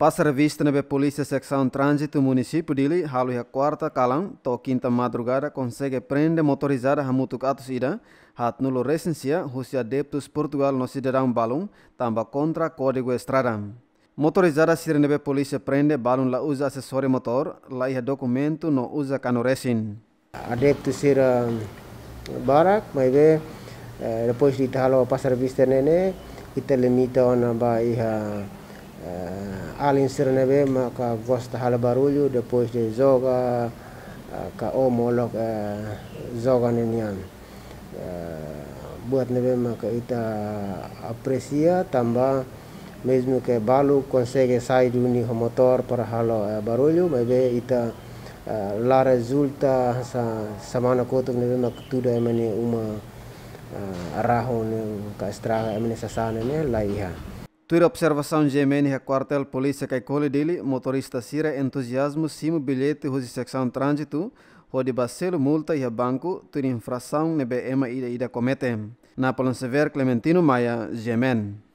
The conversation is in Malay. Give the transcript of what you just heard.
Pasar vista na polícia seção trânsito município dili, halu ya quarta kalang, to quinta madrugada consegue prende motorizada ha mutukatus ida, hat nulo resensia, husia deptus Portugal no sideram balum, tamba contra código estrada. Motorizada sirenebe polícia prende balum la usa acessório motor, la ia documento no usa cano resin. Adeptus sira barak, mai ve, depois eh, di talo pasar vista nene, kita limita ona ba uh, alin sir nebe ma ka gosta hal baruju depois de zoga uh, ka omolok uh, ah, zoga nenian uh, buat nebe ma ka ita apresia tamba mesmo ke balu consegue sair do ni motor para halo uh, barulho mas ita uh, la resulta sa semana kotak nebe ma tudo emani uma uh, rahon ka estrada emani sasane laiha Tuir observação GMN a quartel polícia que colhe dele, motorista sira entusiasmo, sim bilhete, hoje secção trânsito, rode bacelo multa e banco, tuir infração nebe ema ida ida comete. Napoleon Sever, Clementino Maia, GMN.